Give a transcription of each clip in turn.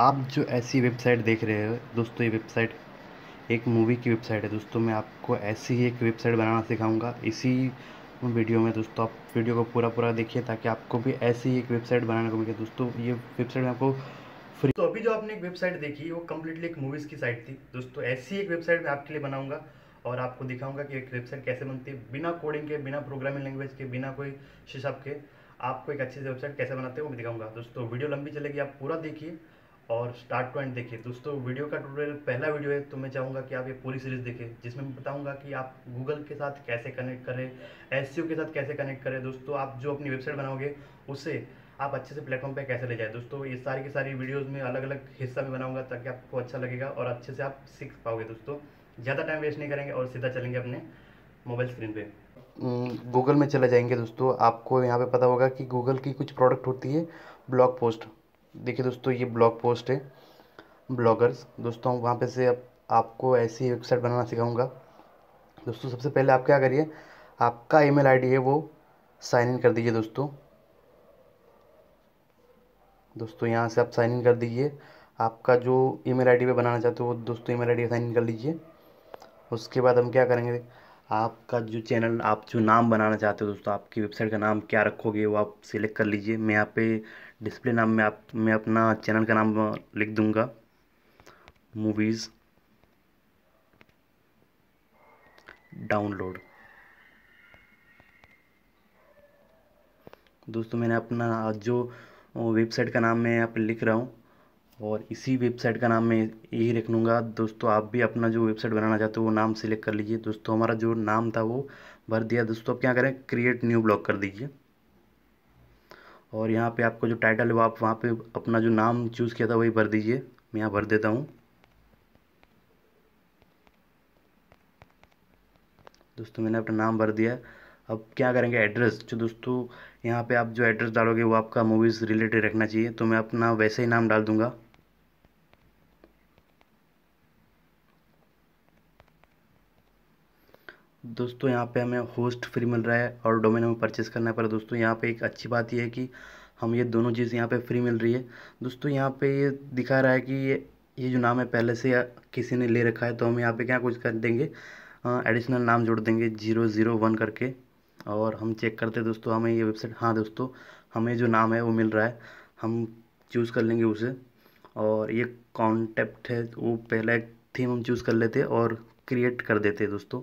आप जो ऐसी वेबसाइट देख रहे हो दोस्तों ये वेबसाइट एक मूवी की वेबसाइट है दोस्तों मैं आपको ऐसी ही एक वेबसाइट बनाना सिखाऊंगा इसी वीडियो में दोस्तों आप वीडियो को पूरा पूरा देखिए ताकि आपको भी ऐसी ही एक वेबसाइट बनाने को मिले दोस्तों ये वेबसाइट में आपको फ्री तो अभी जो आपने एक वेबसाइट देखी वो कम्प्लीटली एक मूवीज़ की साइट थी दोस्तों ऐसी एक वेबसाइट मैं आपके लिए बनाऊँगा और आपको दिखाऊंगा कि एक वेबसाइट कैसे बनती है बिना कोडिंग के बिना प्रोग्रामिंग लैंग्वेज के बिना कोई शिशाब के आपको एक अच्छी वेबसाइट कैसे बनाते हैं वो भी दिखाऊंगा दोस्तों वीडियो लंबी चलेगी आप पूरा देखिए और स्टार्ट पॉइंट देखिए दोस्तों वीडियो का ट्यूटोरियल पहला वीडियो है तो मैं चाहूँगा कि आप ये पूरी सीरीज देखें जिसमें मैं बताऊँगा कि आप गूगल के साथ कैसे कनेक्ट करें एस e के साथ कैसे कनेक्ट करें दोस्तों आप जो अपनी वेबसाइट बनाओगे उससे आप अच्छे से प्लेटफॉर्म पे कैसे ले जाए दोस्तों ये सारी की सारी वीडियोज़ में अलग अलग हिस्सा में बनाऊंगा ताकि आपको अच्छा लगेगा और अच्छे से आप सीख पाओगे दोस्तों ज़्यादा टाइम वेस्ट नहीं करेंगे और सीधा चलेंगे अपने मोबाइल स्क्रीन पर गूगल में चले जाएंगे दोस्तों आपको यहाँ पे पता होगा कि गूगल की कुछ प्रोडक्ट होती है ब्लॉग पोस्ट देखिए दोस्तों ये ब्लॉग पोस्ट है ब्लॉगर्स दोस्तों वहाँ पे से आप, आपको ऐसी वेबसाइट बनाना सिखाऊंगा दोस्तों सबसे पहले आप क्या करिए आपका ईमेल आईडी है वो साइन इन कर दीजिए दोस्तों दोस्तों यहाँ से आप साइन इन कर दीजिए आपका जो ईमेल आईडी पे बनाना चाहते हो वो दोस्तों ईमेल आईडी साइन इन कर लीजिए उसके बाद हम क्या करेंगे आपका जो चैनल आप जो नाम बनाना चाहते हो दोस्तों आपकी वेबसाइट का नाम क्या रखोगे वो आप सिलेक्ट कर लीजिए मैं यहाँ पे डिस्प्ले नाम में आप मैं अपना चैनल का नाम लिख दूँगा मूवीज़ डाउनलोड दोस्तों मैंने अपना जो वेबसाइट का नाम मैं यहाँ पर लिख रहा हूँ और इसी वेबसाइट का नाम मैं यही रख लूँगा दोस्तों आप भी अपना जो वेबसाइट बनाना चाहते हो वो नाम सेलेक्ट कर लीजिए दोस्तों हमारा जो नाम था वो भर दिया दोस्तों आप क्या करें क्रिएट न्यू ब्लॉग कर दीजिए और यहाँ पे आपको जो टाइटल है वो आप वहाँ पे अपना जो नाम चूज़ किया था वही भर दीजिए मैं यहाँ भर देता हूँ दोस्तों मैंने अपना नाम भर दिया अब क्या करेंगे एड्रेस जो दोस्तों यहाँ पे आप जो एड्रेस डालोगे वो आपका मूवीज़ रिलेटेड रखना चाहिए तो मैं अपना वैसे ही नाम डाल दूँगा दोस्तों यहाँ पे हमें होस्ट फ्री मिल रहा है और डोमेन हमें परचेस करना है पर दोस्तों यहाँ पे एक अच्छी बात यह है कि हम ये दोनों चीज़ यहाँ पे फ्री मिल रही है दोस्तों यहाँ पे ये दिखा रहा है कि ये ये जो नाम है पहले से किसी ने ले रखा है तो हम यहाँ पे क्या कुछ कर देंगे एडिशनल नाम जोड़ देंगे जीरो ज़ीरो वन करके और हम चेक करते हैं दोस्तों हमें ये वेबसाइट हाँ दोस्तों हमें जो नाम है वो मिल रहा है हम चूज़ कर लेंगे उसे और ये कॉन्टेप्ट है वो पहला एक थीम हम चूज़ कर लेते और क्रिएट कर देते दोस्तों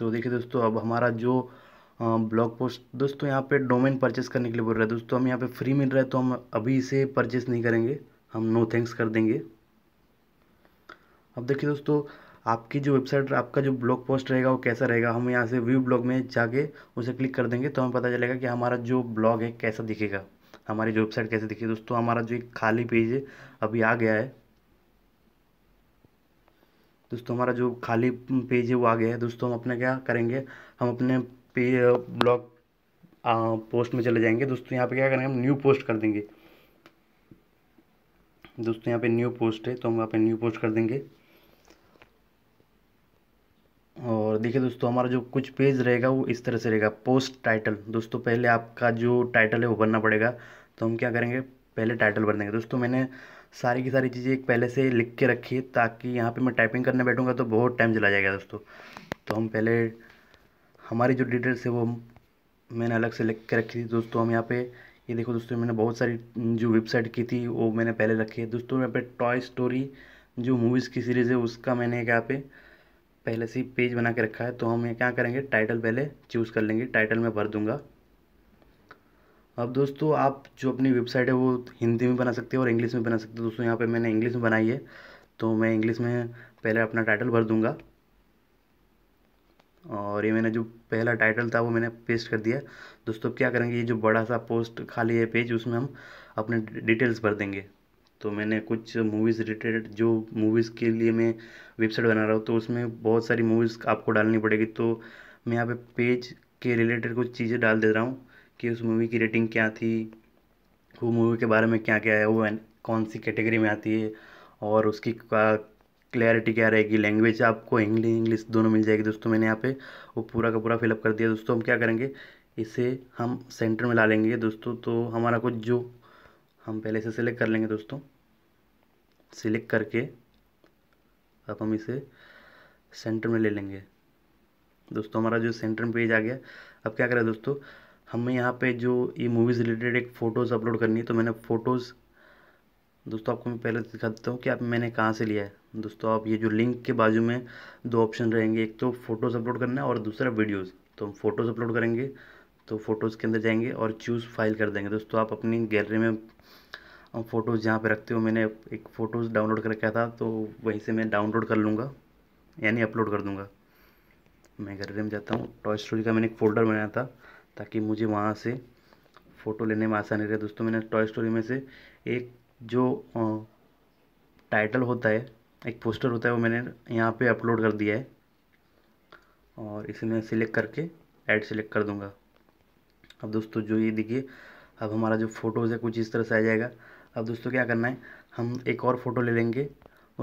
तो देखिए दोस्तों अब हमारा जो ब्लॉग पोस्ट दोस्तों यहाँ पे डोमेन परचेस करने के लिए बोल रहा है दोस्तों हम यहाँ पे फ्री मिल रहा है तो हम अभी इसे परचेस नहीं करेंगे हम नो थैंक्स कर देंगे अब देखिए दोस्तों आपकी जो वेबसाइट आपका जो ब्लॉग पोस्ट रहेगा वो कैसा रहेगा हम यहाँ से व्यू ब्लॉग में जाके उसे क्लिक कर देंगे तो हमें पता चलेगा कि हमारा जो ब्लॉग है कैसा दिखेगा हमारी जो वेबसाइट कैसे दिखेगी दोस्तों हमारा जो एक खाली पेज है अभी आ गया है दोस्तों हमारा जो खाली पेज है वो आ गया है दोस्तों हम अपना क्या करेंगे हम अपने पे ब्लॉग पोस्ट में चले जाएंगे दोस्तों यहाँ पे क्या करेंगे हम न्यू पोस्ट कर देंगे दोस्तों यहाँ पे न्यू पोस्ट है तो हम यहाँ पे न्यू पोस्ट कर देंगे और देखिए दोस्तों हमारा जो कुछ पेज रहेगा वो इस तरह से रहेगा पोस्ट टाइटल दोस्तों पहले आपका जो टाइटल है वो भरना पड़ेगा तो हम क्या करेंगे पहले टाइटल भर देंगे दोस्तों मैंने सारी की सारी चीज़ें एक पहले से लिख के रखिए ताकि यहाँ पे मैं टाइपिंग करने बैठूँगा तो बहुत टाइम चला जाएगा दोस्तों तो हम पहले हमारी जो डिटेल्स है वो मैंने अलग से लिख के रखी थी दोस्तों हम यहाँ पे ये देखो दोस्तों मैंने बहुत सारी जो वेबसाइट की थी वो मैंने पहले रखी है दोस्तों यहाँ पर टॉय स्टोरी जो मूवीज़ की सीरीज़ है उसका मैंने यहाँ पे पहले से ही पेज बना के रखा है तो हम ये क्या करेंगे टाइटल पहले चूज़ कर लेंगे टाइटल मैं भर दूँगा अब दोस्तों आप जो अपनी वेबसाइट है वो हिंदी में बना सकते हो और इंग्लिश में बना सकते हो दोस्तों यहाँ पे मैंने इंग्लिश में बनाई है तो मैं इंग्लिश में पहले अपना टाइटल भर दूंगा और ये मैंने जो पहला टाइटल था वो मैंने पेस्ट कर दिया दोस्तों अब क्या करेंगे ये जो बड़ा सा पोस्ट खाली है पेज उसमें हम अपने डिटेल्स भर देंगे तो मैंने कुछ मूवीज़ रिलेटेड जो मूवीज़ के लिए मैं वेबसाइट बना रहा हूँ तो उसमें बहुत सारी मूवीज़ आपको डालनी पड़ेगी तो मैं यहाँ पे पेज के रिलेटेड कुछ चीज़ें डाल दे रहा हूँ कि उस मूवी की रेटिंग क्या थी वो मूवी के बारे में क्या क्या है वो कौन सी कैटेगरी में आती है और उसकी क्लैरिटी क्या रहेगी लैंग्वेज आपको इंग्लिश इंग्लिश दोनों मिल जाएगी दोस्तों मैंने यहाँ पे वो पूरा का पूरा फिलअप कर दिया दोस्तों हम क्या करेंगे इसे हम सेंटर में ला लेंगे दोस्तों तो हमारा कुछ जो हम पहले से सिलेक्ट कर लेंगे दोस्तों सिलेक्ट करके अब हम इसे सेंटर में ले लेंगे दोस्तों हमारा जो सेंटर में पेज आ गया अब क्या करें दोस्तों हमें यहाँ पे जो ये मूवीज़ रिलेटेड एक फ़ोटोज़ अपलोड करनी है तो मैंने फ़ोटोज़ दोस्तों आपको मैं पहले दिखा देता हूँ कि आप मैंने कहाँ से लिया है दोस्तों आप ये जो लिंक के बाजू में दो ऑप्शन रहेंगे एक तो फ़ोटोज़ अपलोड करना है और दूसरा वीडियोज़ तो हम फ़ोटोज़ अपलोड करेंगे तो फ़ोटोज़ के अंदर जाएंगे और चूज़ फाइल कर देंगे दोस्तों आप अपनी गैलरी में फ़ोटोज़ जहाँ पे रखते हो मैंने एक फ़ोटोज़ डाउनलोड कर रखा था तो वहीं से मैं डाउनलोड कर लूँगा यानी अपलोड कर दूँगा मैं गैलरी में जाता हूँ टॉय स्टोरी का मैंने एक फ़ोल्डर बनाया था ताकि मुझे वहाँ से फ़ोटो लेने में आसानी रहे दोस्तों मैंने टॉय स्टोरी में से एक जो टाइटल होता है एक पोस्टर होता है वो मैंने यहाँ पे अपलोड कर दिया है और इसे मैं सिलेक्ट करके ऐड सेलेक्ट कर दूँगा अब दोस्तों जो ये देखिए अब हमारा जो फ़ोटोज़ है कुछ इस तरह से आ जाएगा अब दोस्तों क्या करना है हम एक और फ़ोटो ले लेंगे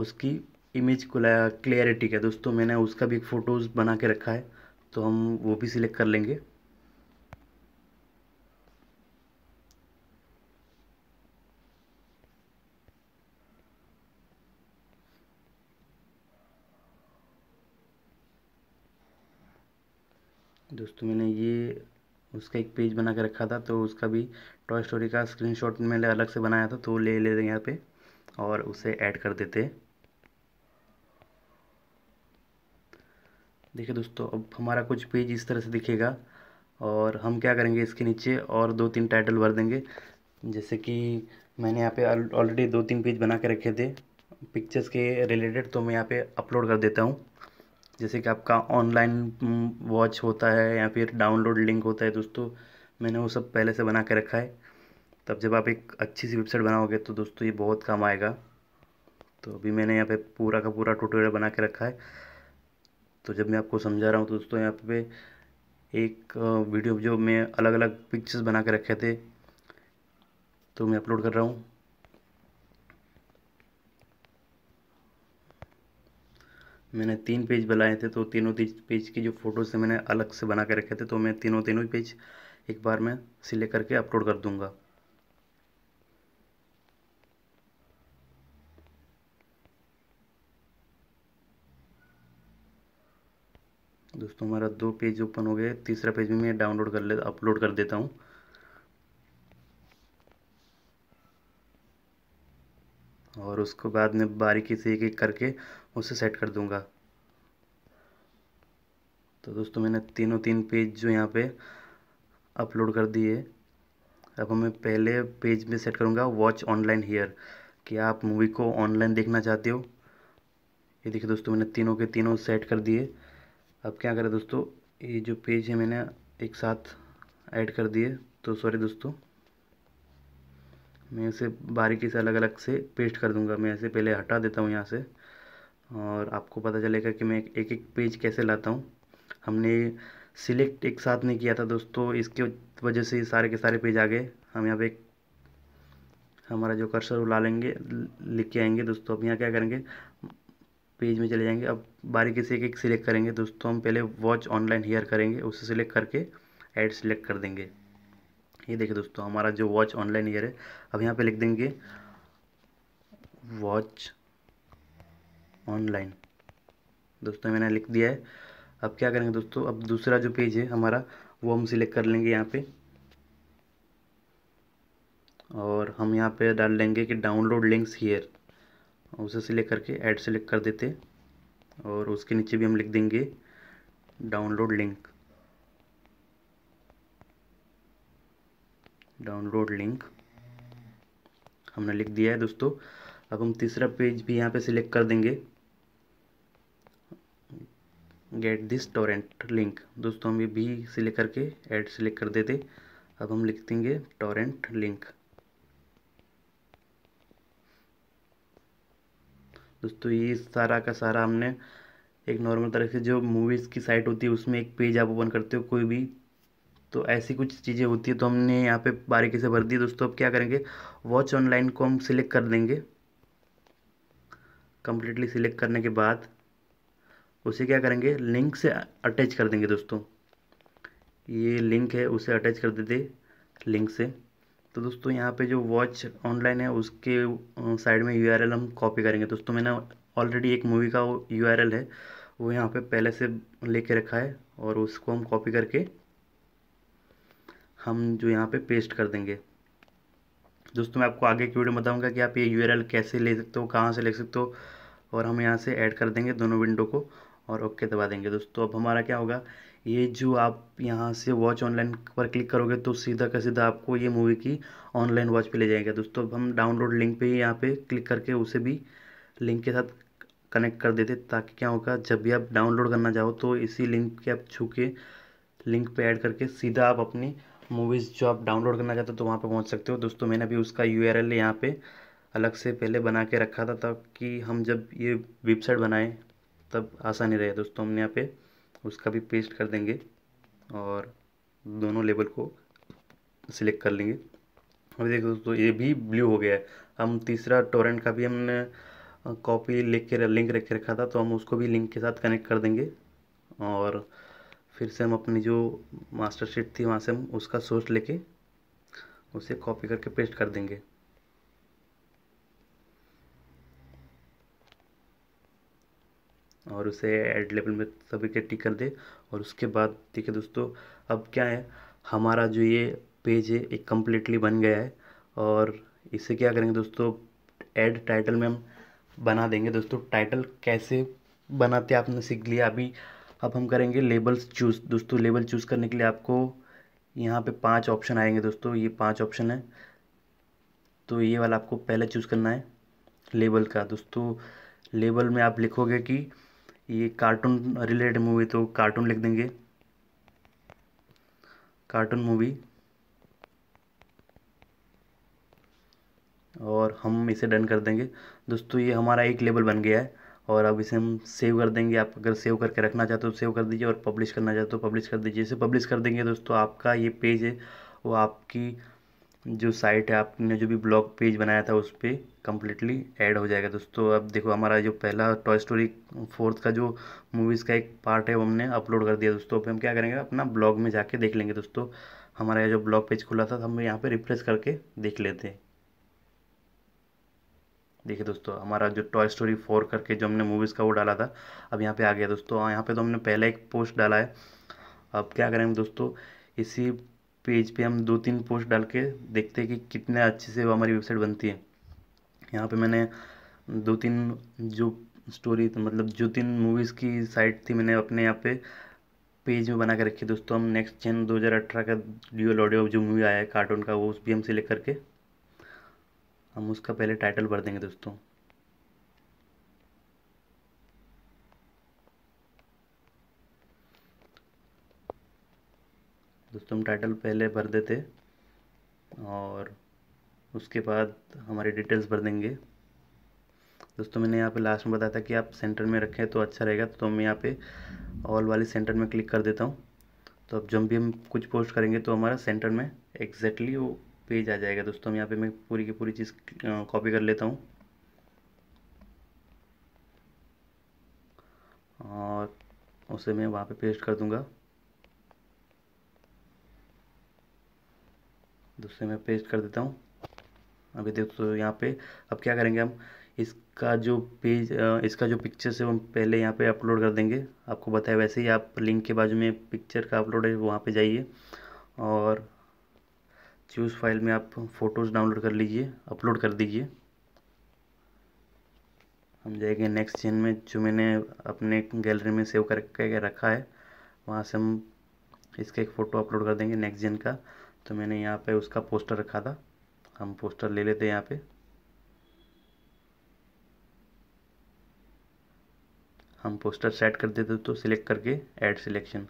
उसकी इमेज क्लियरिटी का दोस्तों मैंने उसका भी एक फ़ोटोज़ बना के रखा है तो हम वो भी सिलेक्ट कर लेंगे दोस्तों मैंने ये उसका एक पेज बना के रखा था तो उसका भी टॉय स्टोरी का स्क्रीनशॉट मैंने अलग से बनाया था तो ले ले रहे यहाँ पे और उसे ऐड कर देते देखिए दोस्तों अब हमारा कुछ पेज इस तरह से दिखेगा और हम क्या करेंगे इसके नीचे और दो तीन टाइटल भर देंगे जैसे कि मैंने यहाँ पे ऑलरेडी दो तीन पेज बना के रखे थे पिक्चर्स के रिलेटेड तो मैं यहाँ पे अपलोड कर देता हूँ जैसे कि आपका ऑनलाइन वॉच होता है या फिर डाउनलोड लिंक होता है दोस्तों मैंने वो सब पहले से बना के रखा है तब जब आप एक अच्छी सी वेबसाइट बनाओगे तो दोस्तों ये बहुत काम आएगा तो अभी मैंने यहाँ पे पूरा का पूरा ट्यूटोरियल बना के रखा है तो जब मैं आपको समझा रहा हूँ तो दोस्तों यहाँ पे एक वीडियो जो मैं अलग अलग पिक्चर्स बना के रखे थे तो मैं अपलोड कर रहा हूँ मैंने तीन पेज बनाए थे तो तीनों तीन पेज की जो फ़ोटोज़ थे मैंने अलग से बना के रखे थे तो मैं तीनों तीनों पेज एक बार मैं सिलेक्ट करके अपलोड कर दूंगा दोस्तों हमारा दो पेज ओपन हो गए तीसरा पेज भी मैं डाउनलोड कर ले अपलोड कर देता हूँ और उसको बाद में बारीकी से एक एक करके उसे सेट कर दूंगा तो दोस्तों मैंने तीनों तीन पेज जो यहाँ पे अपलोड कर दिए अब मैं पहले पेज में सेट करूँगा वॉच ऑनलाइन हेयर कि आप मूवी को ऑनलाइन देखना चाहते हो ये देखिए दोस्तों मैंने तीनों के तीनों सेट कर दिए अब क्या करें दोस्तों ये जो पेज है मैंने एक साथ ऐड कर दिए तो सॉरी दोस्तों मैं इसे बारीकी से अलग अलग से पेस्ट कर दूंगा मैं इसे पहले हटा देता हूँ यहाँ से और आपको पता चलेगा कि मैं एक एक पेज कैसे लाता हूँ हमने सिलेक्ट एक साथ नहीं किया था दोस्तों इसके वजह से सारे के सारे पेज आ गए हम यहाँ पे हमारा जो कर्सर वो ला लेंगे के आएंगे दोस्तों अब यहाँ क्या करेंगे पेज में चले जाएंगे अब बारीकी से एक एक सिलेक्ट करेंगे दोस्तों हम पहले वॉच ऑनलाइन हेयर करेंगे उसे सिलेक्ट करके ऐड सिलेक्ट कर देंगे ये देखिए दोस्तों हमारा जो वॉच ऑनलाइन हेयर है अब यहाँ पे लिख देंगे वॉच ऑनलाइन दोस्तों मैंने लिख दिया है अब क्या करेंगे दोस्तों अब दूसरा जो पेज है हमारा वो हम सिलेक्ट कर लेंगे यहाँ पे और हम यहाँ पे डाल लेंगे कि डाउनलोड लिंक्स हीयर उसे सिलेक्ट करके ऐड सेलेक्ट कर देते और उसके नीचे भी हम लिख देंगे डाउनलोड लिंक डाउनलोड लिंक हमने लिख दिया है दोस्तों अब हम तीसरा पेज भी यहाँ पे सिलेक्ट कर देंगे गेट दिस टोरेंट लिंक दोस्तों हम ये बी सिलेक्ट करके ऐड सिलेक्ट कर देते अब हम लिख देंगे टोरेंट लिंक दोस्तों ये सारा का सारा हमने एक नॉर्मल तरह से जो मूवीज़ की साइट होती है उसमें एक पेज आप ओपन करते हो कोई भी तो ऐसी कुछ चीज़ें होती है तो हमने यहाँ पे बारीकी से भर दी दोस्तों अब क्या करेंगे वॉच ऑनलाइन को हम सिलेक्ट कर देंगे कम्प्लीटली सिलेक्ट करने के बाद उसे क्या करेंगे लिंक से अटैच कर देंगे दोस्तों ये लिंक है उसे अटैच कर देते लिंक से तो दोस्तों यहाँ पे जो वॉच ऑनलाइन है उसके साइड में यूआरएल हम कॉपी करेंगे दोस्तों मैंने ऑलरेडी एक मूवी का यूआरएल है वो यहाँ पे पहले से लेके रखा है और उसको हम कॉपी करके हम जो यहाँ पे पेस्ट कर देंगे दोस्तों मैं आपको आगे की वीडियो बताऊँगा कि आप ये यू कैसे ले सकते हो कहाँ से ले सकते हो और हम यहाँ से ऐड कर देंगे दोनों विंडो को और ओके दबा देंगे दोस्तों अब हमारा क्या होगा ये जो आप यहाँ से वॉच ऑनलाइन पर क्लिक करोगे तो सीधा का सीधा आपको ये मूवी की ऑनलाइन वॉच पे ले जाएगा दोस्तों अब हम डाउनलोड लिंक पे ही यहाँ पे क्लिक करके उसे भी लिंक के साथ कनेक्ट कर देते ताकि क्या होगा जब भी आप डाउनलोड करना चाहो तो इसी लिंक के आप छू के लिंक पे ऐड करके सीधा आप अपनी मूवीज़ जो आप डाउनलोड करना चाहते हो तो वहाँ पर पहुँच सकते हो दोस्तों मैंने अभी उसका यू आर एल यहाँ पर अलग से पहले बना के रखा था ताकि हम जब ये वेबसाइट बनाएँ तब आसानी रहे दोस्तों हमने यहाँ पे उसका भी पेस्ट कर देंगे और दोनों लेबल को सिलेक्ट कर लेंगे अभी देखो दोस्तों ये भी ब्लू हो गया है हम तीसरा टोरेंट का भी हमने कॉपी लिख के लिंक रख के रखा था तो हम उसको भी लिंक के साथ कनेक्ट कर देंगे और फिर से हम अपनी जो मास्टर शीट थी वहाँ से हम उसका सोर्स लेके उसे कॉपी करके पेस्ट कर देंगे और उसे एड लेवल में के टिक कर दे और उसके बाद ठीक है दोस्तों अब क्या है हमारा जो ये पेज है एक कम्प्लीटली बन गया है और इसे क्या करेंगे दोस्तों एड टाइटल में हम बना देंगे दोस्तों टाइटल कैसे बनाते आपने सीख लिया अभी अब हम करेंगे लेबल्स चूज़ दोस्तों लेबल चूज़ करने के लिए आपको यहाँ पे पांच ऑप्शन आएंगे दोस्तों ये पांच ऑप्शन है तो ये वाला आपको पहले चूज़ करना है लेबल का दोस्तों लेबल में आप लिखोगे कि ये कार्टून रिलेटेड मूवी तो कार्टून लिख देंगे कार्टून मूवी और हम इसे डन कर देंगे दोस्तों ये हमारा एक लेबल बन गया है और अब इसे हम सेव कर देंगे आप अगर सेव करके रखना चाहते हो तो सेव कर दीजिए और पब्लिश करना चाहते हो तो पब्लिश कर दीजिए इसे पब्लिश कर देंगे दोस्तों आपका ये पेज है वो आपकी जो साइट है आपने जो भी ब्लॉग पेज बनाया था उस पर कम्प्लीटली ऐड हो जाएगा दोस्तों अब देखो हमारा जो पहला टॉय स्टोरी फोर्थ का जो मूवीज़ का एक पार्ट है वो हमने अपलोड कर दिया दोस्तों अब हम क्या करेंगे अपना ब्लॉग में जाके देख लेंगे दोस्तों हमारा जो ब्लॉग पेज खुला था तो हम यहाँ पर रिफ्रेश करके देख लेते हैं देखिए दोस्तों हमारा जो टॉय स्टोरी फोर करके जो हमने मूवीज़ का वो डाला था अब यहाँ पे आ गया दोस्तों यहाँ पे तो हमने पहला एक पोस्ट डाला है अब क्या करेंगे दोस्तों इसी पेज पे हम दो तीन पोस्ट डाल के देखते हैं कि कितने अच्छे से वो हमारी वेबसाइट बनती है यहाँ पे मैंने दो तीन जो स्टोरी तो मतलब जो तीन मूवीज़ की साइट थी मैंने अपने यहाँ पे पेज में बना के रखी दोस्तों हम नेक्स्ट जन 2018 का ड्यूअल ऑडियो जो मूवी आया है कार्टून का वो उस भी हम सिलेक्ट करके हम उसका पहले टाइटल भर देंगे दोस्तों दोस्तों हम टाइटल पहले भर देते और उसके बाद हमारी डिटेल्स भर देंगे दोस्तों मैंने यहाँ पे लास्ट में बताया था कि आप सेंटर में रखें तो अच्छा रहेगा तो मैं यहाँ पे ऑल वाली सेंटर में क्लिक कर देता हूँ तो अब जब भी हम कुछ पोस्ट करेंगे तो हमारा सेंटर में एग्जैक्टली वो पेज आ जाएगा दोस्तों यहाँ पे मैं पूरी की पूरी चीज़ कॉपी कर लेता हूँ और उसे मैं वहाँ पे पेस्ट कर दूँगा दूसरे में पेस्ट कर देता हूँ अभी देखो तो यहाँ पे अब क्या करेंगे हम इसका जो पेज इसका जो पिक्चर्स है वो हम पहले यहाँ पे अपलोड कर देंगे आपको बताया वैसे ही आप लिंक के बाजू में पिक्चर का अपलोड है वहाँ पे जाइए और चूज़ फाइल में आप फ़ोटोज़ डाउनलोड कर लीजिए अपलोड कर दीजिए हम जाएंगे नेक्स्ट चेन में जो मैंने अपने गैलरी में सेव करके रखा है वहाँ से हम इसका एक फ़ोटो अपलोड कर देंगे नेक्स्ट जेन का तो मैंने यहाँ पे उसका पोस्टर रखा था हम पोस्टर ले लेते हैं यहाँ पे हम पोस्टर सेट कर देते तो सिलेक्ट करके ऐड सिलेक्शन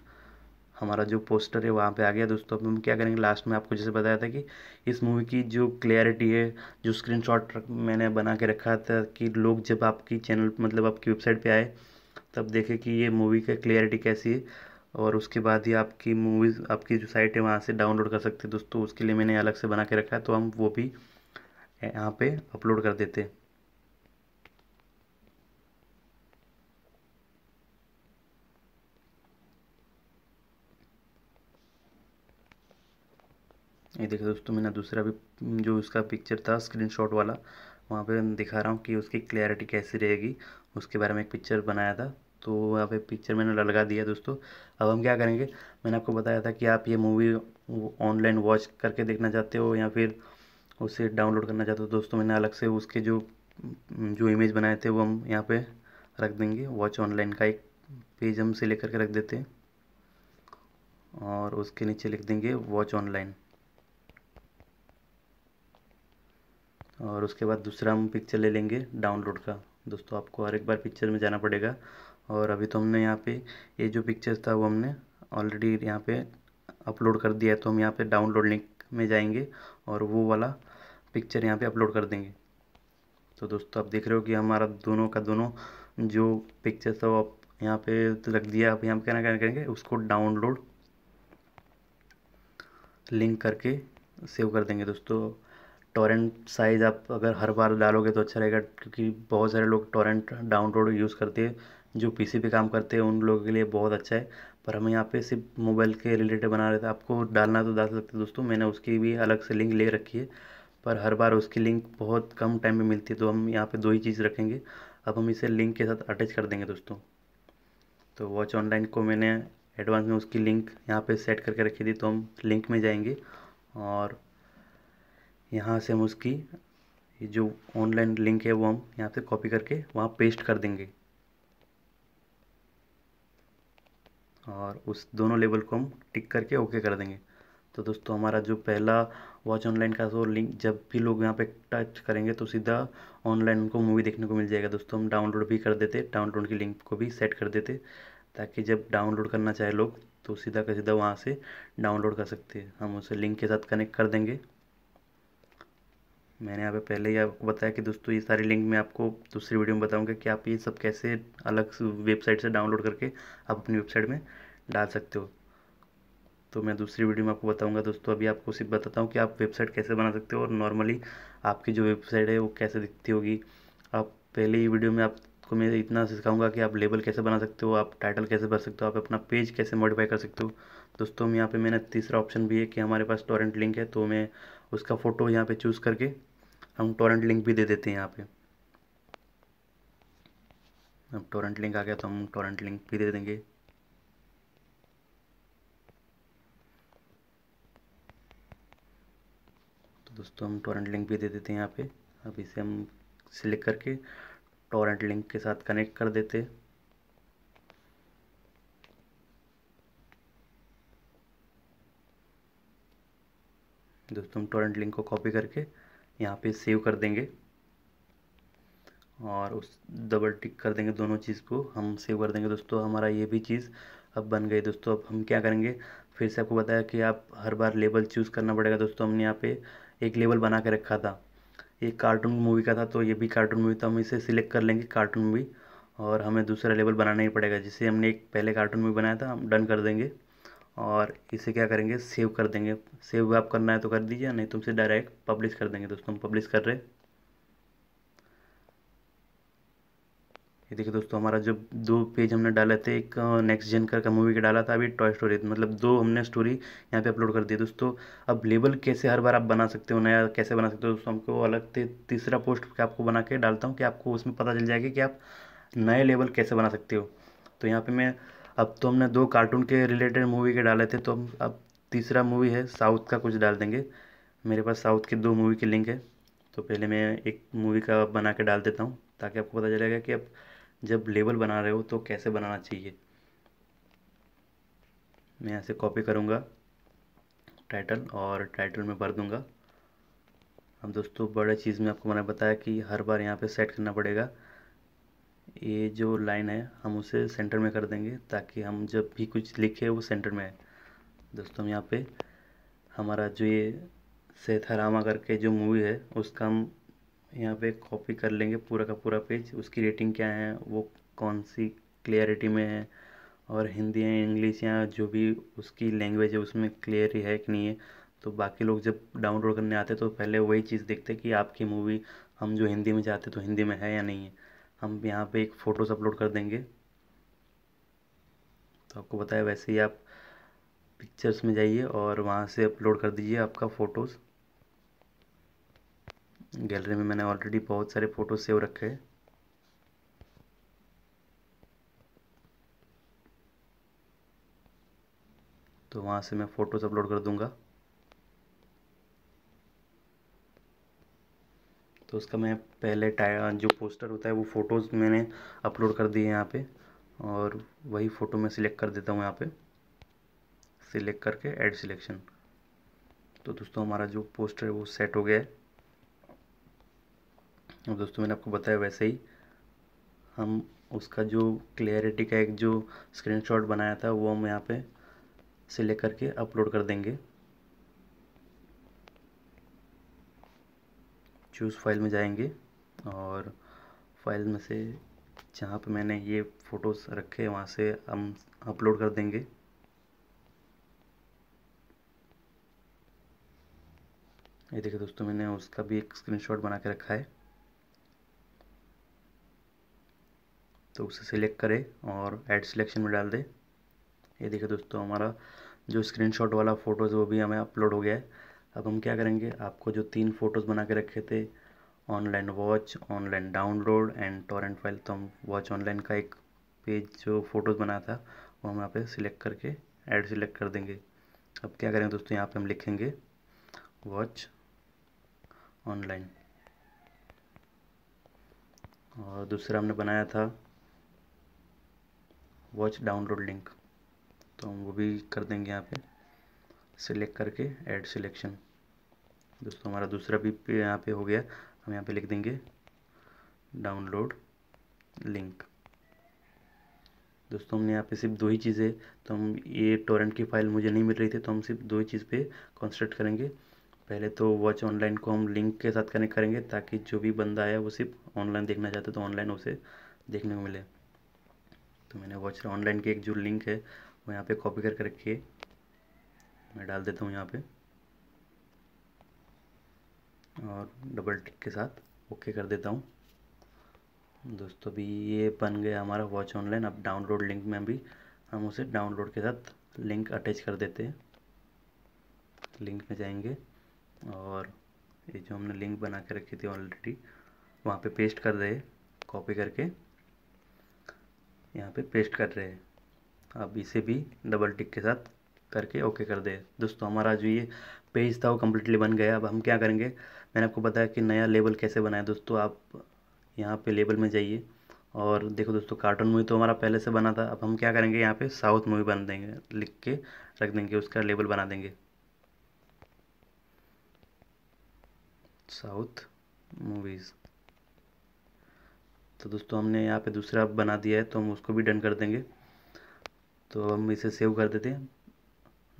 हमारा जो पोस्टर है वहाँ पे आ गया दोस्तों अब हम क्या करेंगे लास्ट में आपको जैसे बताया था कि इस मूवी की जो क्लियरिटी है जो स्क्रीनशॉट मैंने बना के रखा था कि लोग जब आपकी चैनल मतलब आपकी वेबसाइट पे आए तब देखें कि ये मूवी का क्लियरिटी कैसी है और उसके बाद ही आपकी मूवीज़ आपकी जो साइट है वहाँ से डाउनलोड कर सकते हैं दोस्तों उसके लिए मैंने अलग से बना के रखा है तो हम वो भी यहाँ पे अपलोड कर देते हैं ये देखिए दोस्तों मैंने दूसरा भी जो उसका पिक्चर था स्क्रीनशॉट वाला वहाँ पे दिखा रहा हूँ कि उसकी क्लैरिटी कैसी रहेगी उसके बारे में एक पिक्चर बनाया था तो वहाँ पे पिक्चर मैंने लगा दिया दोस्तों अब हम क्या करेंगे मैंने आपको बताया था कि आप ये मूवी ऑनलाइन वॉच करके देखना चाहते हो या फिर उसे डाउनलोड करना चाहते हो दोस्तों मैंने अलग से उसके जो जो इमेज बनाए थे वो हम यहाँ पे रख देंगे वॉच ऑनलाइन का एक पेज हम सिलेक्ट करके रख देते हैं और उसके नीचे लिख देंगे वॉच ऑनलाइन और उसके बाद दूसरा हम पिक्चर ले लेंगे डाउनलोड का दोस्तों आपको हर एक बार पिक्चर में जाना पड़ेगा और अभी तो हमने यहाँ पे ये जो पिक्चर्स था वो हमने ऑलरेडी यहाँ पे अपलोड कर दिया है तो हम यहाँ पे डाउनलोड लिंक में जाएंगे और वो वाला पिक्चर यहाँ पे अपलोड कर देंगे तो दोस्तों आप देख रहे हो कि हमारा दोनों का दोनों जो पिक्चर था वो आप यहाँ पे रख दिया आप यहाँ पर क्या क्या करेंगे उसको डाउनलोड लिंक करके सेव कर देंगे दोस्तों टोरेंट साइज़ आप अगर हर बार डालोगे तो अच्छा रहेगा क्योंकि बहुत सारे लोग टोरेंट डाउनलोड यूज़ करते हैं जो पी सी पे काम करते हैं उन लोगों के लिए बहुत अच्छा है पर हम यहाँ पे सिर्फ मोबाइल के रिलेटेड बना रहे थे आपको डालना तो डाल सकते दोस्तों मैंने उसकी भी अलग से लिंक ले रखी है पर हर बार उसकी लिंक बहुत कम टाइम में मिलती है तो हम यहाँ पे दो ही चीज़ रखेंगे अब हम इसे लिंक के साथ अटैच कर देंगे दोस्तों तो वॉच ऑनलाइन को मैंने एडवांस में उसकी लिंक यहाँ पे सेट करके रखी थी तो हम लिंक में जाएंगे और यहाँ से हम उसकी जो ऑनलाइन लिंक है वो हम यहाँ से कॉपी करके वहाँ पेस्ट कर देंगे और उस दोनों लेवल को हम टिक करके ओके कर देंगे तो दोस्तों हमारा जो पहला वॉच ऑनलाइन का जो लिंक जब भी लोग यहाँ पे टच करेंगे तो सीधा ऑनलाइन उनको मूवी देखने को मिल जाएगा दोस्तों हम डाउनलोड भी कर देते डाउनलोड की लिंक को भी सेट कर देते ताकि जब डाउनलोड करना चाहे लोग तो सीधा का सीधा वहाँ से डाउनलोड कर सकते हैं हम उसे लिंक के साथ कनेक्ट कर देंगे मैंने यहाँ पे पहले ही आपको बताया कि दोस्तों ये सारी लिंक मैं आपको दूसरी वीडियो में बताऊंगा कि आप ये सब कैसे अलग वेबसाइट से डाउनलोड करके आप अपनी वेबसाइट में डाल सकते हो तो मैं दूसरी वीडियो में आपको बताऊंगा दोस्तों अभी आपको सिर्फ बताता हूँ कि आप वेबसाइट कैसे बना सकते हो और नॉर्मली आपकी जो वेबसाइट है वो कैसे दिखती होगी आप पहले ही वीडियो में आपको मैं इतना सिखाऊंगा कि आप लेबल कैसे बना सकते हो आप टाइटल कैसे भर सकते हो आप अपना पेज कैसे मॉडिफाई कर सकते हो दोस्तों यहाँ पर मैंने तीसरा ऑप्शन भी है कि हमारे पास टॉरेंट लिंक है तो मैं उसका फ़ोटो यहाँ पर चूज़ करके हम टॉरेंट लिंक भी दे देते हैं यहाँ पर अब टोरेंट लिंक आ गया तो हम टोरेंट लिंक भी दे देंगे दोस्तों हम टोरेंट लिंक भी दे देते हैं यहाँ पे अब इसे हम सिलेक्ट करके टोरेंट लिंक के साथ कनेक्ट कर देते दोस्तों हम टोरेंट लिंक को कॉपी करके यहाँ पे सेव कर देंगे और उस डबल टिक कर देंगे दोनों चीज़ को हम सेव कर देंगे दोस्तों हमारा ये भी चीज़ अब बन गई दोस्तों अब हम क्या करेंगे फिर से आपको बताया कि आप हर बार लेबल चूज़ करना पड़ेगा दोस्तों हमने यहाँ पे एक लेवल बना के रखा था एक कार्टून मूवी का था तो ये भी कार्टून मूवी तो हम इसे सिलेक्ट कर लेंगे कार्टून मूवी और हमें दूसरा लेवल बनाना ही पड़ेगा जिसे हमने एक पहले कार्टून मूवी बनाया था हम डन कर देंगे और इसे क्या करेंगे सेव कर देंगे सेव आप करना है तो कर दीजिए नहीं तुमसे तो डायरेक्ट पब्लिश कर देंगे दोस्तों हम पब्लिश कर रहे ये देखिए दोस्तों हमारा जो दो पेज हमने डाले थे एक नेक्स्ट जेन का मूवी का डाला था अभी टॉय स्टोरी मतलब दो हमने स्टोरी यहाँ पे अपलोड कर दी दोस्तों अब लेबल कैसे हर बार आप बना सकते हो नया कैसे बना सकते हो दोस्तों हमको अलग थे तीसरा पोस्ट आपको बना के डालता हूँ कि आपको उसमें पता चल जाएगा कि आप नए लेबल कैसे बना सकते हो तो यहाँ पर मैं अब तो हमने दो कार्टून के रिलेटेड मूवी के डाले थे तो हम अब तीसरा मूवी है साउथ का कुछ डाल देंगे मेरे पास साउथ की दो मूवी की लिंक है तो पहले मैं एक मूवी का बना के डाल देता हूँ ताकि आपको पता चलेगा कि अब जब लेबल बना रहे हो तो कैसे बनाना चाहिए मैं यहाँ से कॉपी करूँगा टाइटल और टाइटल में भर दूँगा अब दोस्तों बड़े चीज़ में आपको मैंने बताया कि हर बार यहाँ पे सेट करना पड़ेगा ये जो लाइन है हम उसे सेंटर में कर देंगे ताकि हम जब भी कुछ लिखे वो सेंटर में है दोस्तों हम यहाँ पे हमारा जो ये रामा करके जो मूवी है उसका हम यहाँ पे कॉपी कर लेंगे पूरा का पूरा पेज उसकी रेटिंग क्या है वो कौन सी क्लियरिटी में है और हिंदी या इंग्लिश या जो भी उसकी लैंग्वेज है उसमें क्लियर है कि नहीं है तो बाकी लोग जब डाउनलोड करने आते तो पहले वही चीज़ देखते कि आपकी मूवी हम जो हिंदी में चाहते तो हिंदी में है या नहीं है हम यहाँ पे एक फ़ोटोज़ अपलोड कर देंगे तो आपको बताया वैसे ही आप पिक्चर्स में जाइए और वहाँ से अपलोड कर दीजिए आपका फ़ोटोज़ गैलरी में मैंने ऑलरेडी बहुत सारे फ़ोटो सेव रखे हैं तो वहाँ से मैं फ़ोटोज़ अपलोड कर दूँगा तो उसका मैं पहले जो पोस्टर होता है वो फ़ोटोज़ मैंने अपलोड कर दिए यहाँ पे और वही फ़ोटो मैं सिलेक्ट कर देता हूँ यहाँ पे सिलेक्ट करके ऐड सिलेक्शन तो दोस्तों हमारा जो पोस्टर है वो सेट हो गया है और दोस्तों मैंने आपको बताया वैसे ही हम उसका जो क्लियरिटी का एक जो स्क्रीनशॉट बनाया था वो हम यहाँ पे सिलेक्ट करके अपलोड कर देंगे चूज़ फाइल में जाएंगे और फाइल में से जहाँ पे मैंने ये फ़ोटोज़ रखे वहाँ से हम अपलोड कर देंगे ये देखिए दोस्तों मैंने उसका भी एक स्क्रीनशॉट बना के रखा है तो उसे सिलेक्ट करें और ऐड सिलेक्शन में डाल दें ये देखिए दोस्तों हमारा जो स्क्रीनशॉट वाला फ़ोटोज़ वो भी हमें अपलोड हो गया है अब हम क्या करेंगे आपको जो तीन फ़ोटोज़ बना के रखे थे online watch online download and torrent file तो हम वॉच ऑनलाइन का एक पेज जो फ़ोटोज़ बनाया था वो हम यहाँ पे सिलेक्ट करके ऐड सिलेक्ट कर देंगे अब क्या करेंगे दोस्तों यहाँ पे हम लिखेंगे वॉच ऑनलाइन और दूसरा हमने बनाया था वॉच डाउनलोड लिंक तो हम वो भी कर देंगे यहाँ पे सिलेक्ट करके ऐड सिलेक्शन दोस्तों हमारा दूसरा भी यहाँ पे हो गया हम यहाँ पे लिख देंगे डाउनलोड लिंक दोस्तों हमने यहाँ पे सिर्फ दो ही चीज़ें तो हम ये टोरेंट की फ़ाइल मुझे नहीं मिल रही थी तो हम सिर्फ दो ही चीज़ पे कॉन्सेंट्रेट करेंगे पहले तो वॉच ऑनलाइन को हम लिंक के साथ कनेक्ट करेंगे ताकि जो भी बंदा आया वो सिर्फ ऑनलाइन देखना चाहते तो ऑनलाइन उसे देखने को मिले तो मैंने वॉचर ऑनलाइन की एक जो लिंक है वो यहाँ पे कॉपी करके रखी है मैं डाल देता हूँ यहाँ पे और डबल टिक के साथ ओके कर देता हूँ दोस्तों अभी ये बन गया हमारा वॉच ऑनलाइन अब डाउनलोड लिंक में भी हम उसे डाउनलोड के साथ लिंक अटैच कर देते हैं लिंक में जाएंगे और ये जो हमने लिंक बना के रखी थी ऑलरेडी वहाँ पे पेस्ट कर दे कॉपी करके यहाँ पे पेस्ट कर रहे हैं अब इसे भी डबल टिक के साथ करके ओके कर दे दोस्तों हमारा जो ये पेज था वो कम्प्लीटली बन गया अब हम क्या करेंगे मैंने आपको बताया कि नया लेबल कैसे बनाए दोस्तों आप यहाँ पे लेबल में जाइए और देखो दोस्तों कार्टून मूवी तो हमारा पहले से बना था अब हम क्या करेंगे यहाँ पे साउथ मूवी बना देंगे लिख के रख देंगे उसका लेबल बना देंगे साउथ मूवीज़ तो दोस्तों हमने यहाँ पे दूसरा बना दिया है तो हम उसको भी डन कर देंगे तो हम इसे सेव कर देते हैं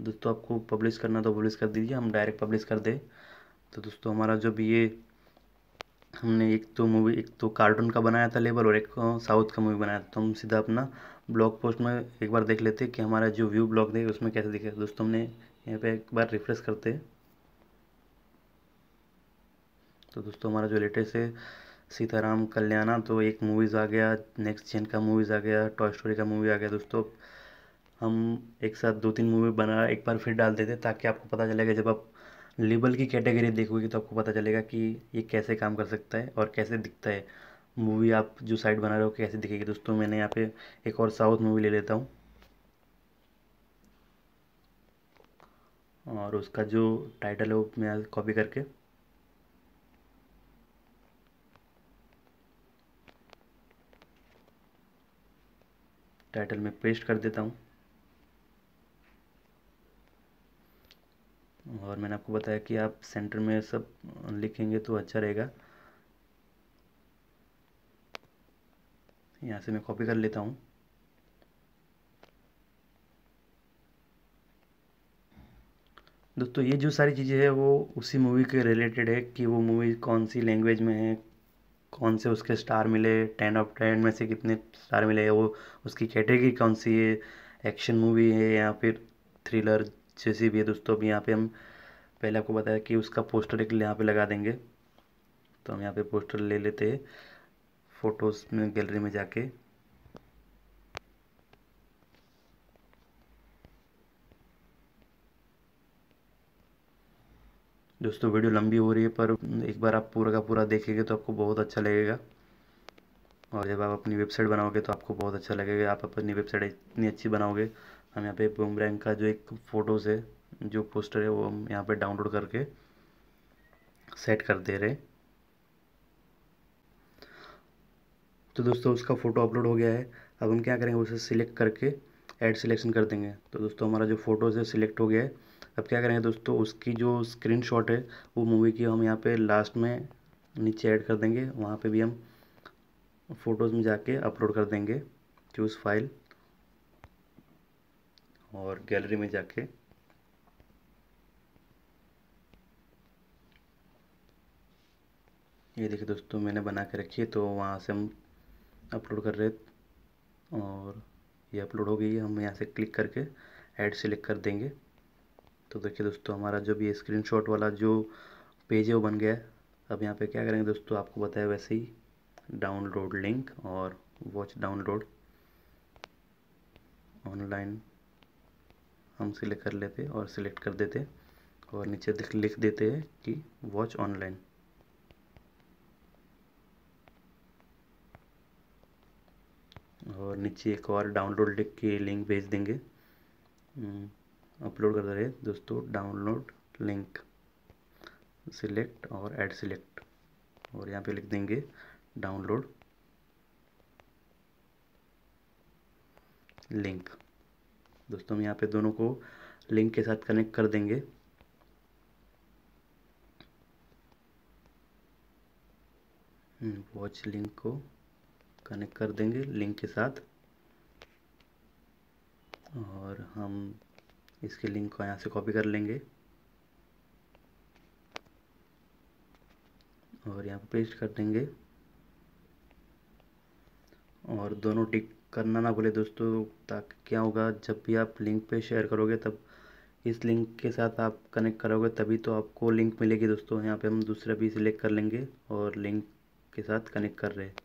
दोस्तों आपको पब्लिश करना तो पब्लिश कर दीजिए हम डायरेक्ट पब्लिश कर दें तो दोस्तों हमारा जो भी ये हमने एक तो मूवी एक तो कार्टून का बनाया था लेबल और एक साउथ तो का मूवी बनाया था तो हम सीधा अपना ब्लॉग पोस्ट में एक बार देख लेते कि हमारा जो व्यू ब्लॉग देखे उसमें कैसे दिखे दोस्तों हमने यहाँ पे एक बार रिफ्रेश करते हैं तो दोस्तों हमारा जो लेटेस्ट है सीताराम कल्याणा तो एक मूवीज़ आ गया नेक्स्ट जेन का मूवीज़ आ गया टॉय स्टोरी का मूवी आ गया दोस्तों हम एक साथ दो तीन मूवी बना एक बार फिर डाल देते ताकि आपको पता चलेगा जब आप लेबल की कैटेगरी देखोगे तो आपको पता चलेगा कि ये कैसे काम कर सकता है और कैसे दिखता है मूवी आप जो साइड बना रहे हो कैसे दिखेगी दोस्तों मैंने यहाँ पे एक और साउथ मूवी ले लेता हूँ और उसका जो टाइटल है वो मैं कॉपी करके टाइटल में पेस्ट कर देता हूँ और मैंने आपको बताया कि आप सेंटर में सब लिखेंगे तो अच्छा रहेगा यहाँ से मैं कॉपी कर लेता हूँ दोस्तों ये जो सारी चीज़ें हैं वो उसी मूवी के रिलेटेड है कि वो मूवी कौन सी लैंग्वेज में है कौन से उसके स्टार मिले टेन ऑफ टेन में से कितने स्टार मिले वो उसकी कैटेगरी कौन सी है एक्शन मूवी है या फिर थ्रिलर जैसी भी है दोस्तों अभी यहाँ पे हम पहले आपको बताया कि उसका पोस्टर एक यहाँ पे लगा देंगे तो हम यहाँ पे पोस्टर ले लेते हैं फ़ोटोज़ में गैलरी में जाके दोस्तों वीडियो लंबी हो रही है पर एक बार आप पूरा का पूरा देखेंगे तो आपको बहुत अच्छा लगेगा और जब आप अपनी वेबसाइट बनाओगे तो आपको बहुत अच्छा लगेगा आप अपनी वेबसाइट इतनी अच्छी बनाओगे हम यहाँ पे बूमरैंग का जो एक फ़ोटोज़ है जो पोस्टर है वो हम यहाँ पे डाउनलोड करके सेट कर दे रहे तो दोस्तों उसका फ़ोटो अपलोड हो गया है अब हम क्या करेंगे उसे सिलेक्ट करके एड सिलेक्शन कर देंगे तो दोस्तों हमारा जो फ़ोटोज़ है सिलेक्ट हो गया है अब क्या करेंगे दोस्तों उसकी जो स्क्रीन शॉट है वो मूवी की हम यहाँ पे लास्ट में नीचे ऐड कर देंगे वहाँ पे भी हम फ़ोटोज़ में जाके अपलोड कर देंगे चूज़ फाइल और गैलरी में जाके ये देखिए दोस्तों मैंने बना के रखी है तो वहाँ से हम अपलोड कर रहे और ये अपलोड हो गई है हम यहाँ से क्लिक करके ऐड सेलेक्ट कर देंगे तो देखिए दोस्तों हमारा जो भी स्क्रीनशॉट वाला जो पेज है वो बन गया अब यहाँ पे क्या करेंगे दोस्तों आपको बताया वैसे ही डाउनलोड लिंक और वॉच डाउनलोड ऑनलाइन हम सिलेक्ट कर लेते और सिलेक्ट कर देते और नीचे लिख देते हैं कि वॉच ऑनलाइन और नीचे एक और डाउनलोड लिख के लिंक भेज देंगे हम्म। अपलोड कर रहे दोस्तों डाउनलोड लिंक सिलेक्ट और ऐड सिलेक्ट और यहाँ पे लिख देंगे डाउनलोड लिंक दोस्तों हम यहाँ पे दोनों को लिंक के साथ कनेक्ट कर देंगे वॉच हम्म, लिंक को कनेक्ट कर देंगे लिंक के साथ और हम इसके लिंक को यहाँ से कॉपी कर लेंगे और यहाँ पर पेस्ट कर देंगे और दोनों टिक करना ना भूले दोस्तों ताकि क्या होगा जब भी आप लिंक पे शेयर करोगे तब इस लिंक के साथ आप कनेक्ट करोगे तभी तो आपको लिंक मिलेगी दोस्तों यहाँ पे हम दूसरा भी सिलेक्ट कर लेंगे और लिंक के साथ कनेक्ट कर रहे हैं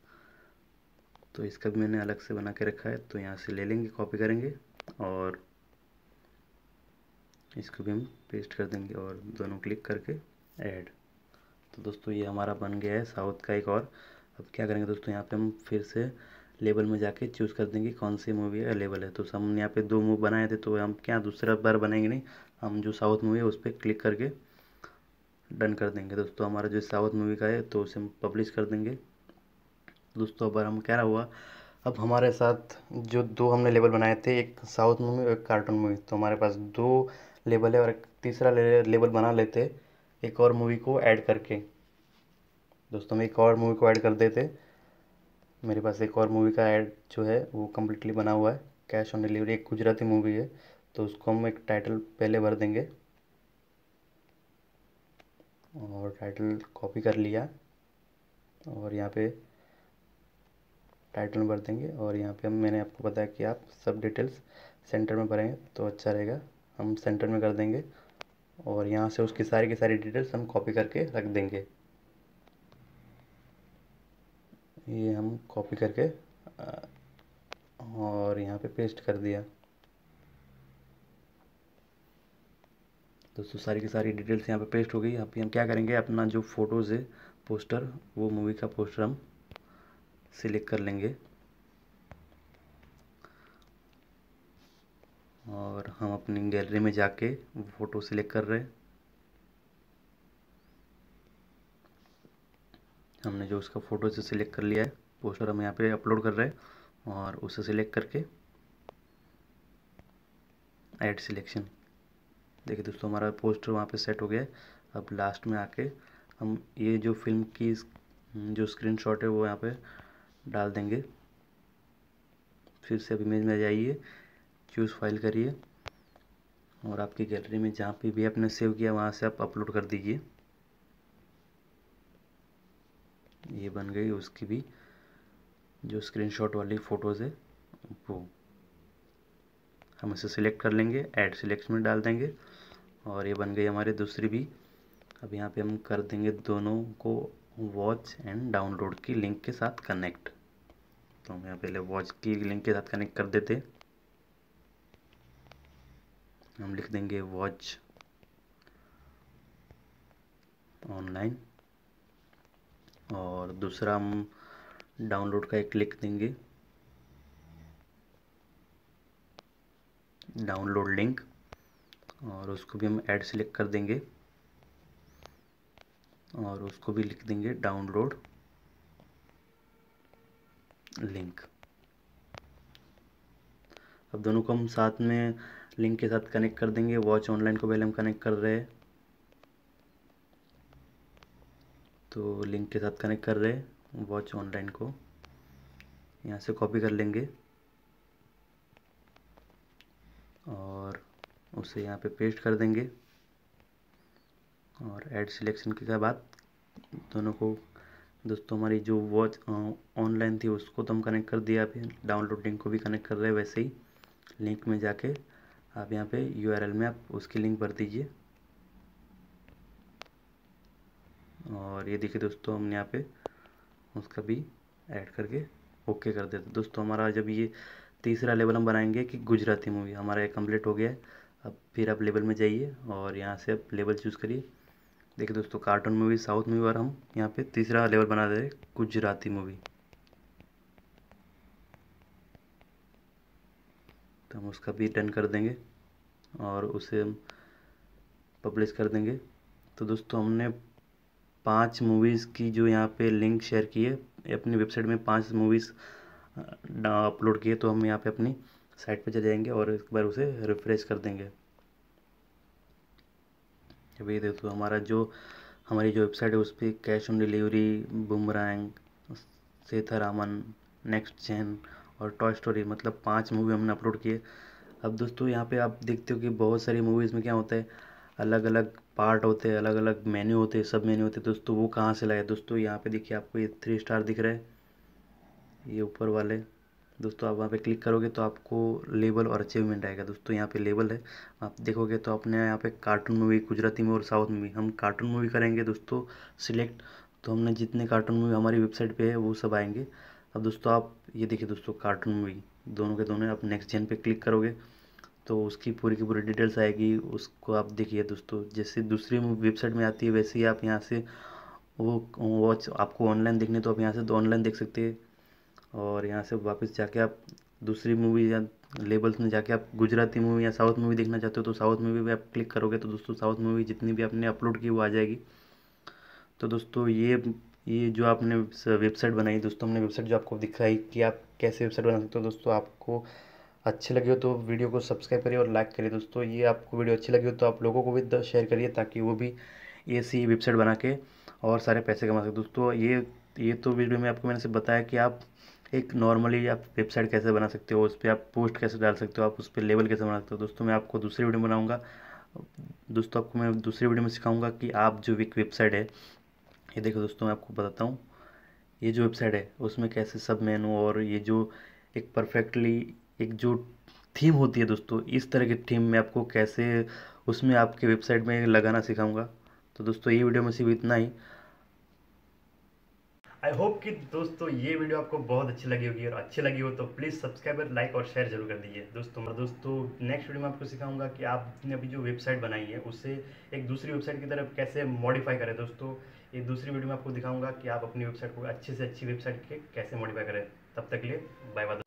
तो इसका भी मैंने अलग से बना के रखा है तो यहाँ से ले लेंगे कॉपी करेंगे और इसको भी हम पेस्ट कर देंगे और दोनों क्लिक करके ऐड तो दोस्तों ये हमारा बन गया है साउथ का एक और अब क्या करेंगे दोस्तों यहाँ पे हम फिर से लेबल में जाके चूज़ कर देंगे कौन सी मूवी अवेलेबल है तो हम यहाँ पे दो मूवी बनाए थे तो हम क्या दूसरा बार बनाएंगे नहीं हम जो साउथ मूवी है उस पर क्लिक करके डन कर देंगे दोस्तों हमारा जो साउथ मूवी का है तो उसे हम पब्लिश कर देंगे दोस्तों अब हम कह रहा हुआ अब हमारे साथ जो दो हमने लेबल बनाए थे एक साउथ मूवी और एक कार्टून मूवी तो हमारे पास दो लेबल है और एक तीसरा लेवल लेबल बना लेते एक और मूवी को ऐड करके दोस्तों हम एक और मूवी को ऐड कर देते मेरे पास एक और मूवी का ऐड जो है वो कम्प्लीटली बना हुआ है कैश ऑन डिलीवरी एक गुजराती मूवी है तो उसको हम एक टाइटल पहले भर देंगे और टाइटल कॉपी कर लिया और यहाँ पे टाइटल भर देंगे और यहाँ पे हम मैंने आपको बताया कि आप सब डिटेल्स सेंटर में भरेंगे तो अच्छा रहेगा हम सेंटर में कर देंगे और यहाँ से उसकी सारी की सारी डिटेल्स हम कॉपी करके रख देंगे ये हम कॉपी करके और यहाँ पे पेस्ट कर दिया दोस्तों सारी की सारी डिटेल्स यहाँ पे पेस्ट हो गई अभी हम क्या करेंगे अपना जो फ़ोटोज़ है पोस्टर वो मूवी का पोस्टर हम सिलेक्ट कर लेंगे और हम अपनी गैलरी में जाके फ़ोटो सिलेक्ट कर रहे हैं हमने जो उसका फ़ोटो से सिलेक्ट कर लिया है पोस्टर हम यहाँ पे अपलोड कर रहे हैं और उसे सिलेक्ट करके ऐड सिलेक्शन देखिए दोस्तों हमारा पोस्टर वहाँ पे सेट हो गया है अब लास्ट में आके हम ये जो फिल्म की जो स्क्रीनशॉट है वो यहाँ पे डाल देंगे फिर से अब इमेज में जाइए चूज़ फाइल करिए और आपकी गैलरी में जहाँ पे भी आपने सेव किया वहाँ से आप अपलोड कर दीजिए ये बन गई उसकी भी जो स्क्रीनशॉट वाली फ़ोटोज़ है वो हम इसे सिलेक्ट कर लेंगे ऐड सिलेक्ट में डाल देंगे और ये बन गई हमारी दूसरी भी अब यहाँ पे हम कर देंगे दोनों को वॉच एंड डाउनलोड की लिंक के साथ कनेक्ट तो हम यहाँ पहले वॉच की लिंक के साथ कनेक्ट कर देते हम लिख देंगे वॉच ऑनलाइन और दूसरा हम डाउनलोड का एक लिख देंगे डाउनलोड लिंक और उसको भी हम ऐड सेलेक्ट कर देंगे और उसको भी लिख देंगे डाउनलोड लिंक अब दोनों को हम साथ में लिंक के साथ कनेक्ट कर देंगे वॉच ऑनलाइन को पहले हम कनेक्ट कर रहे हैं तो लिंक के साथ कनेक्ट कर रहे हैं वॉच ऑनलाइन को यहाँ से कॉपी कर लेंगे और उसे यहाँ पे पेस्ट कर देंगे और ऐड सिलेक्शन के बाद दोनों को दोस्तों हमारी जो वॉच ऑनलाइन थी उसको तो हम कनेक्ट कर दिया अभी डाउनलोड लिंक को भी कनेक्ट कर रहे हैं वैसे ही लिंक में जाके आप यहाँ पे यू में आप उसकी लिंक भर दीजिए और ये देखिए दोस्तों हमने यहाँ पे उसका भी ऐड करके ओके कर देते दोस्तों हमारा जब ये तीसरा लेवल हम बनाएंगे कि गुजराती मूवी हमारा ये कम्प्लीट हो गया है अब फिर आप लेवल में जाइए और यहाँ से आप लेवल चूज़ करिए देखिए दोस्तों कार्टून मूवी साउथ मूवी और हम यहाँ पे तीसरा लेवल बना दे रहे गुजराती मूवी तो हम उसका भी डन कर देंगे और उसे हम पब्लिश कर देंगे तो दोस्तों हमने पांच मूवीज़ की जो यहाँ पे लिंक शेयर की है अपनी वेबसाइट में पांच मूवीज़ अपलोड किए तो हम यहाँ पे अपनी साइट पे चले जाएंगे और एक बार उसे रिफ़्रेश कर देंगे अभी देखो हमारा जो हमारी जो वेबसाइट है उस पर कैश ऑन डिलीवरी बुमरांग रामन नेक्स्ट चैन और टॉय स्टोरी मतलब पाँच मूवी हमने अपलोड किए अब दोस्तों यहाँ पे आप देखते हो कि बहुत सारी मूवीज़ में क्या होता है अलग अलग पार्ट होते हैं अलग अलग मेन्यू होते हैं सब मेन्यू होते हैं दोस्तों वो कहाँ से लाए दोस्तों यहाँ पे देखिए आपको ये थ्री स्टार दिख रहा है ये ऊपर वाले दोस्तों आप वहाँ पे क्लिक करोगे तो आपको लेबल और अचीवमेंट आएगा दोस्तों यहाँ पे लेबल है आप देखोगे तो आपने यहाँ पे कार्टून मूवी गुजराती में और साउथ मूवी हम कार्टून मूवी करेंगे दोस्तों सिलेक्ट तो हमने जितने कार्टून मूवी हमारी वेबसाइट पे है वो सब आएंगे अब दोस्तों आप ये देखिए दोस्तों कार्टून मूवी दोनों के दोनों आप नेक्स्ट जेन पे क्लिक करोगे तो उसकी पूरी की पूरी डिटेल्स आएगी उसको आप देखिए दोस्तों जैसे दूसरी वेबसाइट में आती है वैसे ही आप यहाँ से वो वॉच आपको ऑनलाइन देखने तो आप यहाँ से तो ऑनलाइन देख सकते हैं और यहाँ से वापस जाके आप दूसरी मूवी या लेबल्स में जाके आप गुजराती मूवी या साउथ मूवी देखना चाहते हो तो साउथ मूवी भी आप क्लिक करोगे तो दोस्तों साउथ मूवी जितनी भी आपने अपलोड की वो आ जाएगी तो दोस्तों ये ये जो आपने वेबसाइट बनाई दोस्तों हमने वेबसाइट जो आपको दिखाई कि आप कैसे वेबसाइट बना सकते हो दोस्तों आपको अच्छे लगे हो तो वीडियो को सब्सक्राइब करिए और लाइक करिए दोस्तों ये आपको वीडियो अच्छी लगी हो तो आप लोगों को भी शेयर करिए ताकि वो भी ऐसी वेबसाइट बना के और सारे पैसे कमा सके दोस्तों ये ये तो वीडियो में आपको मैंने से बताया कि आप एक नॉर्मली आप वेबसाइट कैसे बना सकते हो उस पर आप पोस्ट कैसे डाल सकते हो आप उस पर लेवल कैसे बना सकते हो दोस्तों मैं आपको दूसरी वीडियो बनाऊँगा दोस्तों आपको मैं दूसरी वीडियो में सिखाऊंगा कि आप जो एक वेबसाइट है ये देखो दोस्तों मैं आपको बताता हूँ ये जो वेबसाइट है उसमें कैसे सब मेनू और ये जो एक परफेक्टली एक जो थीम होती है दोस्तों इस तरह की थीम में आपको कैसे उसमें आपके वेबसाइट में लगाना सिखाऊंगा तो दोस्तों ये वीडियो में सिर्फ इतना ही आई होप कि दोस्तों ये वीडियो आपको बहुत अच्छी लगी होगी और अच्छी लगी हो तो प्लीज़ सब्सक्राइब और लाइक और शेयर जरूर कर दीजिए दोस्तों और दोस्तों नेक्स्ट वीडियो में आपको सिखाऊंगा कि आपने अभी जो वेबसाइट बनाई है उसे एक दूसरी वेबसाइट की तरफ कैसे मॉडिफाई करें दोस्तों एक दूसरी वीडियो में आपको दिखाऊंगा कि आप अपनी वेबसाइट को अच्छे से अच्छी वेबसाइट कैसे मॉडिफाई करें तब तक के लिए बाय बाय